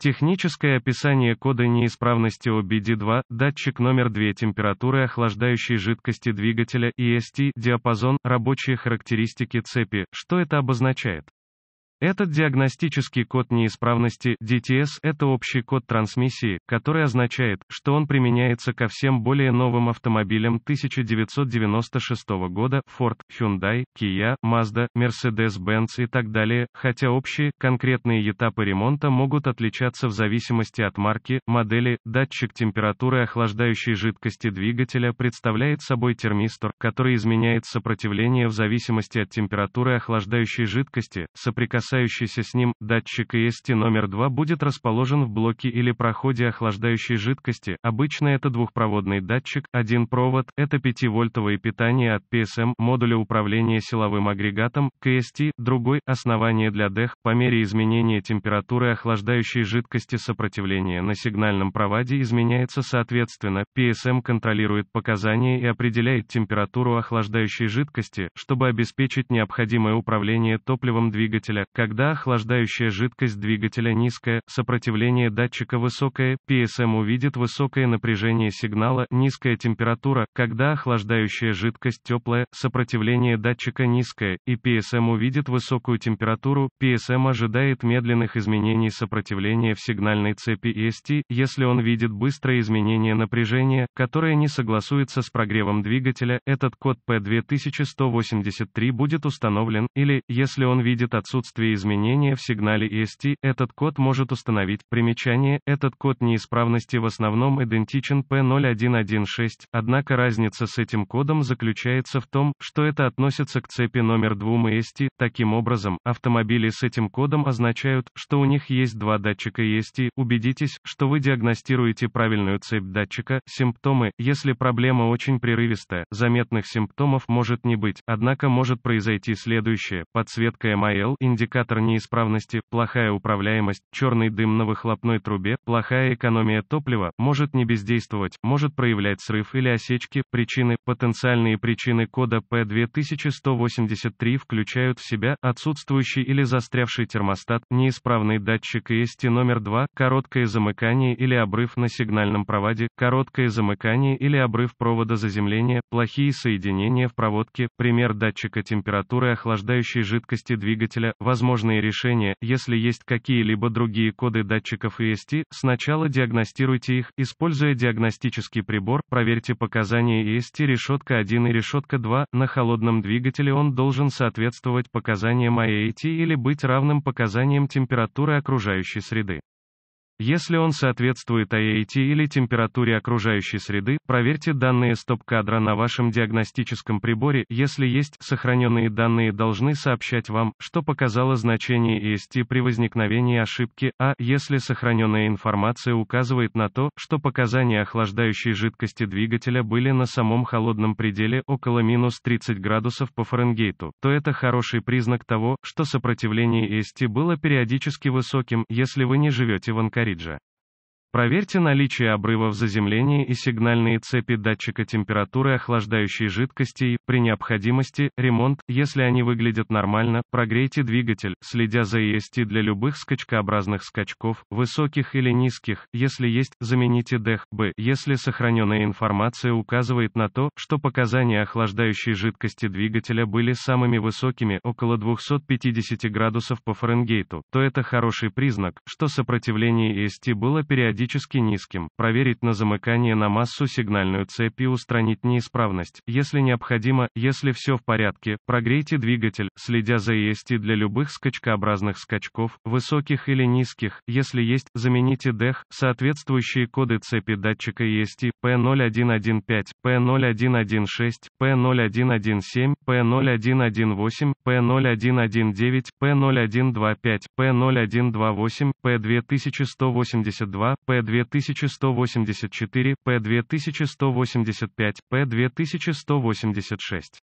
Техническое описание кода неисправности OBD2, датчик номер 2 температуры охлаждающей жидкости двигателя EST, диапазон, рабочие характеристики цепи, что это обозначает? Этот диагностический код неисправности DTS – это общий код трансмиссии, который означает, что он применяется ко всем более новым автомобилям 1996 года Ford, Hyundai, Kia, Mazda, Mercedes-Benz и так далее, хотя общие, конкретные этапы ремонта могут отличаться в зависимости от марки, модели, датчик температуры охлаждающей жидкости двигателя представляет собой термистор, который изменяет сопротивление в зависимости от температуры охлаждающей жидкости, соприкасаясь соприкасающийся с ним датчик EST номер 2 будет расположен в блоке или проходе охлаждающей жидкости, обычно это двухпроводный датчик, один провод, это 5-вольтовое питание от PSM, модуля управления силовым агрегатом, КСТ, другой, основание для ДЭХ, по мере изменения температуры охлаждающей жидкости сопротивление на сигнальном проводе изменяется соответственно, PSM контролирует показания и определяет температуру охлаждающей жидкости, чтобы обеспечить необходимое управление топливом двигателя, когда охлаждающая жидкость двигателя низкая, сопротивление датчика высокое, PSM увидит высокое напряжение сигнала, низкая температура, когда охлаждающая жидкость теплая, сопротивление датчика низкое, и PSM увидит высокую температуру, PSM ожидает медленных изменений сопротивления в сигнальной цепи EST, если он видит быстрое изменение напряжения, которое не согласуется с прогревом двигателя, этот код P2183 будет установлен, или, если он видит отсутствие при изменении в сигнале EST этот код может установить. Примечание, этот код неисправности в основном идентичен P0116, однако разница с этим кодом заключается в том, что это относится к цепи номер 2 EST. Таким образом, автомобили с этим кодом означают, что у них есть два датчика EST. Убедитесь, что вы диагностируете правильную цепь датчика. Симптомы, если проблема очень прерывистая, заметных симптомов может не быть, однако может произойти следующее. Подсветка MIL индикатор индикатор неисправности, плохая управляемость, черный дым на выхлопной трубе, плохая экономия топлива, может не бездействовать, может проявлять срыв или осечки, причины, потенциальные причины кода P2183 включают в себя отсутствующий или застрявший термостат, неисправный датчик EST номер 2, короткое замыкание или обрыв на сигнальном проводе, короткое замыкание или обрыв провода заземления, плохие соединения в проводке, пример датчика температуры охлаждающей жидкости двигателя, возможно возможные решения, если есть какие-либо другие коды датчиков EST, сначала диагностируйте их, используя диагностический прибор, проверьте показания EST решетка 1 и решетка 2, на холодном двигателе он должен соответствовать показаниям IAT или быть равным показаниям температуры окружающей среды. Если он соответствует IAT а или температуре окружающей среды, проверьте данные стоп-кадра на вашем диагностическом приборе. Если есть, сохраненные данные должны сообщать вам, что показало значение EST а при возникновении ошибки, а если сохраненная информация указывает на то, что показания охлаждающей жидкости двигателя были на самом холодном пределе около минус 30 градусов по Фаренгейту, то это хороший признак того, что сопротивление EST а было периодически высоким, если вы не живете в Анкаре. Париджа, Проверьте наличие обрывов заземления и сигнальные цепи датчика температуры охлаждающей жидкости и, при необходимости, ремонт, если они выглядят нормально, прогрейте двигатель, следя за EST для любых скачкообразных скачков, высоких или низких, если есть, замените ДЭХ, Б, если сохраненная информация указывает на то, что показания охлаждающей жидкости двигателя были самыми высокими, около 250 градусов по Фаренгейту, то это хороший признак, что сопротивление EST было периодически периодически низким, проверить на замыкание на массу сигнальную цепь и устранить неисправность. Если необходимо, если все в порядке, прогрейте двигатель, следя за EST для любых скачкообразных скачков, высоких или низких, если есть, замените дэх, соответствующие коды цепи датчика EST, P0115, P0116, P0117, P0118, P0119, P0125, P0128, P2182, П-2184, П-2185, П-2186.